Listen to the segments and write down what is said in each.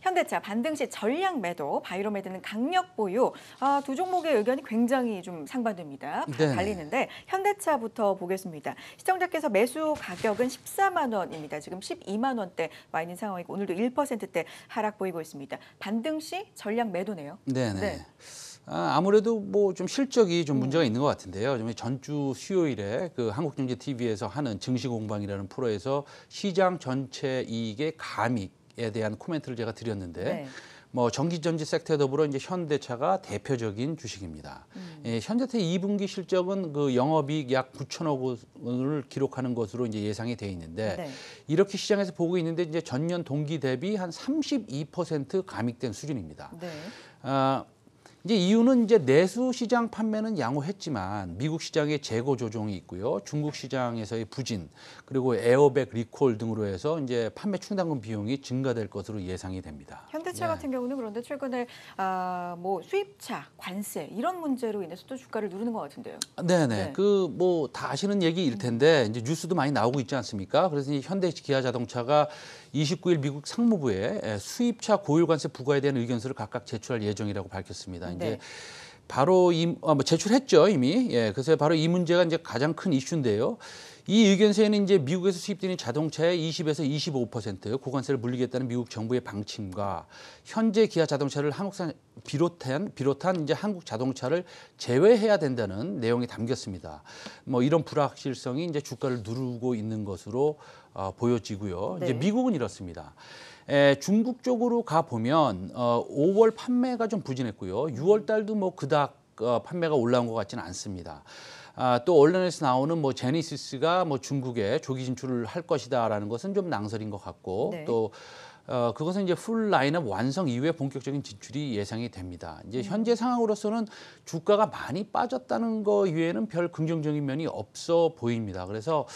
현대차 반등시 전략 매도, 바이로매드는 강력 보유 아, 두 종목의 의견이 굉장히 좀 상반됩니다. 네. 달리는데 현대차부터 보겠습니다. 시청자께서 매수 가격은 14만 원입니다. 지금 12만 원대 와 있는 상황이고 오늘도 1%대 하락 보이고 있습니다. 반등시 전략 매도네요. 네네. 네. 네. 네. 아, 아무래도 뭐 좀 실적이 좀 음. 문제가 있는 것 같은데요. 전주 수요일에 그 한국경제TV에서 하는 증시공방이라는 프로에서 시장 전체 이익의 감이 에 대한 코멘트를 제가 드렸는데 네. 뭐 전기전지 섹터에 더불어 이제 현대차가 대표적인 주식입니다. 음. 예, 현대차 2분기 실적은 그 영업이익 약 9천억 원을 기록하는 것으로 이제 예상이 돼 있는데 네. 이렇게 시장에서 보고 있는데 이제 전년 동기 대비 한 32% 감익된 수준입니다. 네. 아, 이제 이유는 이제 내수 시장 판매는 양호했지만 미국 시장의 재고 조정이 있고요. 중국 시장에서의 부진 그리고 에어백 리콜 등으로 해서 이제 판매 충당금 비용이 증가될 것으로 예상이 됩니다. 현대차 예. 같은 경우는 그런데 최근에 아, 뭐 수입차 관세 이런 문제로 인해서 또 주가를 누르는 것 같은데요. 네네. 아, 네. 네. 네. 그 뭐 다 아시는 얘기일 텐데 이제 뉴스도 많이 나오고 있지 않습니까? 그래서 현대 기아 자동차가 29일 미국 상무부에 수입차 고율 관세 부과에 대한 의견서를 각각 제출할 예정이라고 밝혔습니다. 있 네. 이제 바로 이, 아, 뭐 제출했죠 이미. 예, 그래서 바로 이 문제가 이제 가장 큰 이슈인데요. 이 의견서에는 이제 미국에서 수입되는 자동차의 20에서 25% 고관세를 물리겠다는 미국 정부의 방침과 현재 기아 자동차를 한국산 비롯한 비롯한 이제 한국 자동차를 제외해야 된다는 내용이 담겼습니다. 뭐 이런 불확실성이 이제 주가를 누르고 있는 것으로 어, 보여지고요. 네. 이제 미국은 이렇습니다. 에, 중국 쪽으로 가 보면 어, 5월 판매가 좀 부진했고요. 6월 달도 뭐 그닥 어, 판매가 올라온 것 같지는 않습니다. 아, 또 언론에서 나오는 뭐 제니시스가 뭐 중국에 조기 진출을 할 것이다라는 것은 좀 낭설인 것 같고 네. 또 어, 그것은 이제 풀 라인업 완성 이후에 본격적인 지출이 예상이 됩니다. 이제 음. 현재 상황으로서는 주가가 많이 빠졌다는 거 이외에는 별 긍정적인 면이 없어 보입니다. 그래서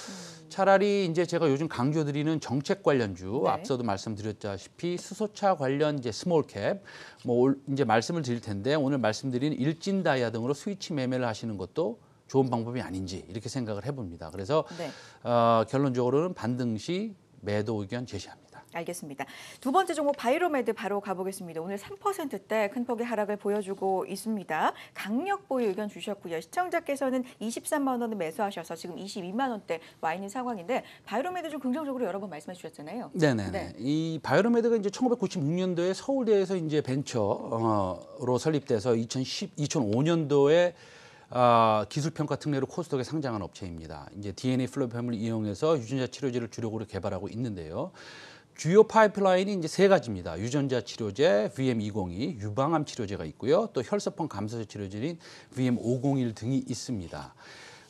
음. 차라리 이제 제가 요즘 강조드리는 정책 관련주 네. 앞서도 말씀드렸다시피 수소차 관련 이제 스몰캡 뭐 이제 말씀을 드릴 텐데 오늘 말씀드린 일진 다이아 등으로 스위치 매매를 하시는 것도 좋은 방법이 아닌지 이렇게 생각을 해봅니다. 그래서 네. 어, 결론적으로는 반등 시 매도 의견 제시합니다. 알겠습니다. 두 번째 종목 바이로메드 바로 가보겠습니다. 오늘 3%대 큰 폭의 하락을 보여주고 있습니다. 강력 보유 의견 주셨고요. 시청자께서는 23만 원을 매수하셔서 지금 22만 원대 와 있는 상황인데 바이로메드 좀 긍정적으로 여러 번 말씀해 주셨잖아요. 네네. 네. 이 바이로메드가 이제 1996년도에 서울대에서 이제 벤처로 설립돼서 2010, 2005년도에 아, 기술평가 특례로 코스닥에 상장한 업체입니다. 이제 DNA 플로팸을 이용해서 유전자 치료제를 주력으로 개발하고 있는데요. 주요 파이프라인이 이제 세 가지입니다. 유전자 치료제 VM202, 유방암 치료제가 있고요. 또 혈소판 감소제 치료제인 VM501 등이 있습니다.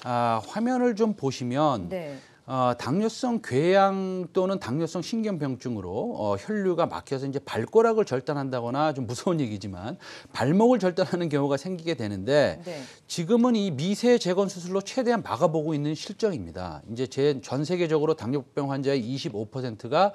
아, 화면을 좀 보시면 네. 어, 당뇨성 궤양 또는 당뇨성 신경병증으로 어, 혈류가 막혀서 이제 발가락을 절단한다거나 좀 무서운 얘기지만 발목을 절단하는 경우가 생기게 되는데 네. 지금은 이 미세 재건 수술로 최대한 막아보고 있는 실정입니다. 이제 제, 전 세계적으로 당뇨병 환자의 25%가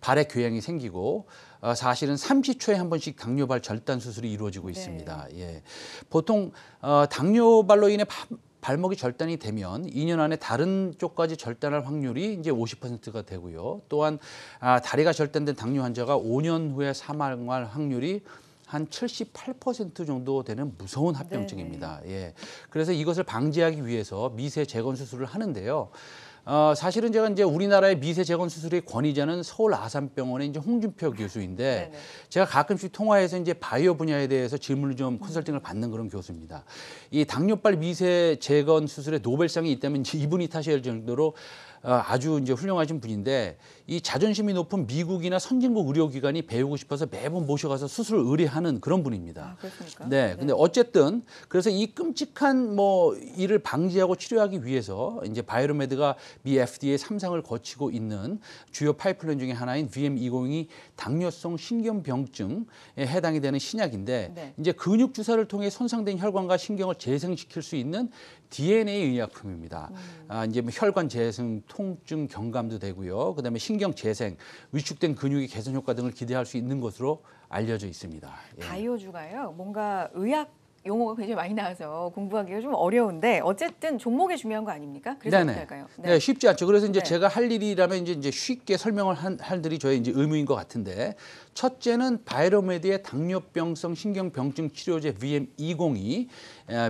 발의 교양이 생기고 어, 사실은 30초에 한 번씩 당뇨발 절단 수술이 이루어지고 네. 있습니다. 네. 예. 보통 어, 당뇨발로 인해 파, 발목이 절단이 되면 2년 안에 다른 쪽까지 절단할 확률이 이제 50%가 되고요. 또한 아, 다리가 절단된 당뇨 환자가 5년 후에 사망할 확률이 한 78% 정도 되는 무서운 합병증입니다. 네. 예. 그래서 이것을 방지하기 위해서 미세 재건 수술을 하는데요. 어, 사실은 제가 이제 우리나라의 미세 재건 수술의 권위자는 서울 아산병원의 이제 홍준표 교수인데 네네. 네. 제가 가끔씩 통화해서 이제 바이오 분야에 대해서 질문을 좀 컨설팅을 받는 그런 교수입니다. 이당뇨빨 미세 재건 수술에 노벨상이 있다면 이분이 타셔야할 정도로 어, 아주 이제 훌륭하신 분인데 이 자존심이 높은 미국이나 선진국 의료기관이 배우고 싶어서 매번 모셔가서 수술을 의뢰하는 그런 분입니다. 아, 네. 네, 근데 네. 어쨌든 그래서 이 끔찍한 뭐 이를 방지하고 치료하기 위해서 이제 바이로메드가 미 FDA 삼상을 거치고 있는 주요 파이프라인 중의 하나인 v m 2 0이 당뇨성 신경병증에 해당이 되는 신약인데 네. 이제 근육 주사를 통해 손상된 혈관과 신경을 재생시킬 수 있는 DNA 의약품입니다. 음. 아, 이제 뭐 혈관 재생 통증 경감도 되고요. 그다음에 신경 재생, 위축된 근육의 개선 효과 등을 기대할 수 있는 것으로 알려져 있습니다. 예. 바이오주가요. 뭔가 의학 용어가 굉장히 많이 나와서 공부하기가 좀 어려운데 어쨌든 종목이 중요한 거 아닙니까? 그래서 네네. 어떨까요? 네. 네, 쉽지 않죠. 그래서 이제 네. 제가 할 일이라면 이제 이제 쉽게 설명을 한, 할들이 저의 이제 의무인 것 같은데 첫째는 바이로메드의 당뇨병성 신경병증 치료제 VM202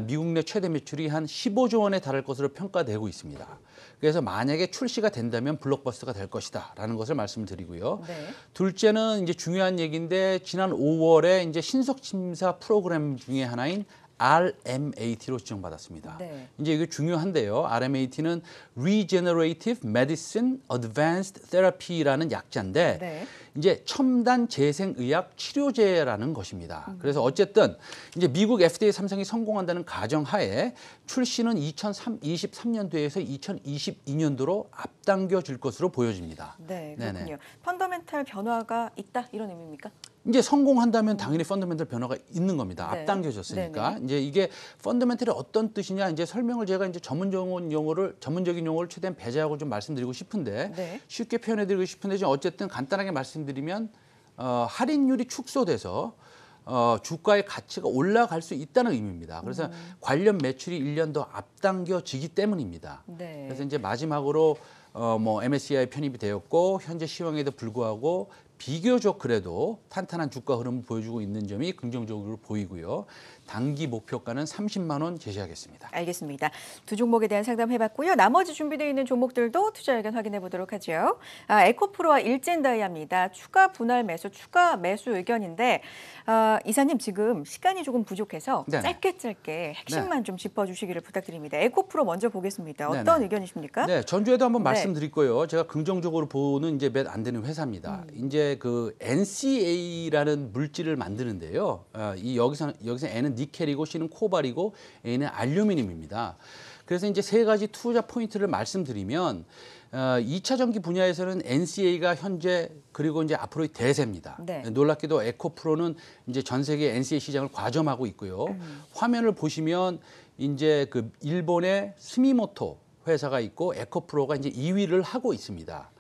미국 내 최대 매출이 한 15조 원에 달할 것으로 평가되고 있습니다. 그래서 만약에 출시가 된다면 블록버스터가 될 것이다라는 것을 말씀드리고요. 네. 둘째는 이제 중요한 얘기인데 지난 5월에 이제 신속 심사 프로그램 중에 하나인 RMAT로 지정받았습니다. 네. 이제 이게 중요한데요. RMAT는 Regenerative Medicine Advanced Therapy라는 약자인데 네. 이제 첨단 재생의학 치료제라는 것입니다. 음. 그래서 어쨌든 이제 미국 FDA 삼성이 성공한다는 가정하에 출시는 2023년도에서 2022년도로 앞당겨질 것으로 보여집니다. 네, 그렇군요. 네 펀더멘탈 변화가 있다 이런 의미입니까? 이제 성공한다면 당연히 펀더멘털 변화가 있는 겁니다. 네. 앞당겨졌으니까. 네네. 이제 이게 펀더멘털이 어떤 뜻이냐 이제 설명을 제가 이제 전문 용어 용어를 전문적인 용어를 최대한 배제하고 좀 말씀드리고 싶은데 네. 쉽게 표현해 드리고 싶은데 지금 어쨌든 간단하게 말씀드리면 어, 할인율이 축소돼서 어, 주가의 가치가 올라갈 수 있다는 의미입니다. 그래서 음. 관련 매출이 1년 더 앞당겨지기 때문입니다. 네. 그래서 이제 마지막으로 어, 뭐 MSCI 편입이 되었고 현재 시황에도 불구하고 비교적 그래도 탄탄한 주가 흐름을 보여주고 있는 점이 긍정적으로 보이고요. 단기 목표가는 30만 원 제시하겠습니다. 알겠습니다. 두 종목에 대한 상담해봤고요. 나머지 준비되어 있는 종목들도 투자 의견 확인해 보도록 하죠. 아, 에코프로와 일진다이아입니다. 추가 분할 매수, 추가 매수 의견인데 아, 이사님 지금 시간이 조금 부족해서 네 짧게 짧게 핵심만 네. 좀 짚어주시기를 부탁드립니다. 에코프로 먼저 보겠습니다. 어떤 네네. 의견이십니까? 네, 전주에도 한번 네. 말씀드릴 거예요. 제가 긍정적으로 보는 이제 몇안 되는 회사입니다. 음. 이제 그 NCA라는 물질을 만드는데요. 아, 이 여기서 여기서 N은 니켈이고 C는 코발이고 A는 알루미늄입니다. 그래서 이제 세 가지 투자 포인트를 말씀드리면 어, 이차 전기 분야에서는 NCA가 현재 그리고 이제 앞으로의 대세입니다. 네. 놀랍게도 에코프로는 이제 전 세계 NCA 시장을 과점하고 있고요. 음. 화면을 보시면 이제 그 일본의 스미모토 회사가 있고 에코프로가 이제 2위를 하고 있습니다.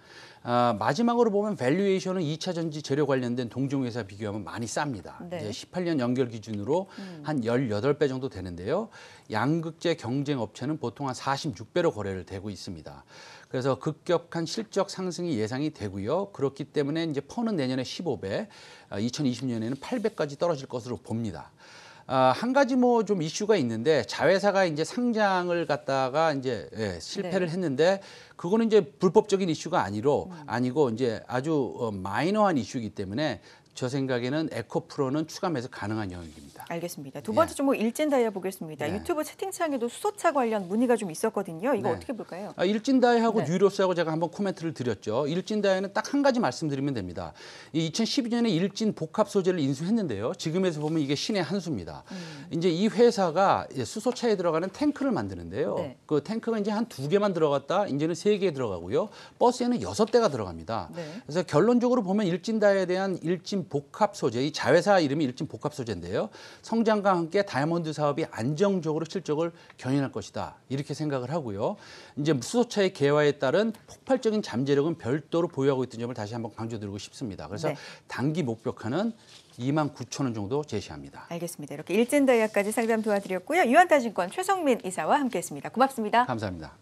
아, 마지막으로 보면 밸류에이션은 2차 전지 재료 관련된 동종회사 비교하면 많이 쌉니다. 네. 이제 18년 연결 기준으로 음. 한 18배 정도 되는데요. 양극재 경쟁 업체는 보통 한 46배로 거래를 되고 있습니다. 그래서 급격한 실적 상승이 예상이 되고요. 그렇기 때문에 이제 퍼는 내년에 15배, 2020년에는 아, 8배까지 떨어질 것으로 봅니다. 아, 한 가지 뭐 좀 이슈가 있는데 자회사가 이제 상장을 갖다가 이제 예, 실패를 네. 했는데 그거는 이제 불법적인 이슈가 아니로 음. 아니고 이제 아주 어, 마이너한 이슈이기 때문에 저 생각에는 에코프로는 추가 매수 가능한 영역입니다. 알겠습니다. 두 번째 예. 종목 예. 일진 다이아 보겠습니다. 네. 유튜브 채팅창에도 수소차 관련 문의가 좀 있었거든요. 이거 네. 어떻게 볼까요? 아, 일진 다이아하고 네. 유로스하고 제가 한번 코멘트를 드렸죠. 일진 다이아는 딱 한 가지 말씀드리면 됩니다. 이 2012년에 일진 복합 소재를 인수했는데요. 지금에서 보면 이게 신의 한 수입니다. 음. 이제 이 회사가 수소차에 들어가는 탱크를 만드는데요. 네. 그 탱크가 이제 한 두 개만 들어갔다 이제는 세 개 들어가고요. 버스에는 여섯 대가 들어갑니다. 네. 그래서 결론적으로 보면 일진 다이아에 대한 일진 복합 소재이 자회사 이름이 일진 복합 소재인데요. 성장과 함께 다이아몬드 사업이 안정적으로 실적을 견인할 것이다. 이렇게 생각을 하고요. 이제 수소차의 개화에 따른 폭발적인 잠재력은 별도로 보유하고 있던 점을 다시 한번 강조드리고 싶습니다. 그래서 네. 단기 목표가는 2만 9천 원 정도 제시합니다. 알겠습니다. 이렇게 일진다이아까지 상담 도와드렸고요. 유한타증권 최성민 이사와 함께했습니다. 고맙습니다. 감사합니다.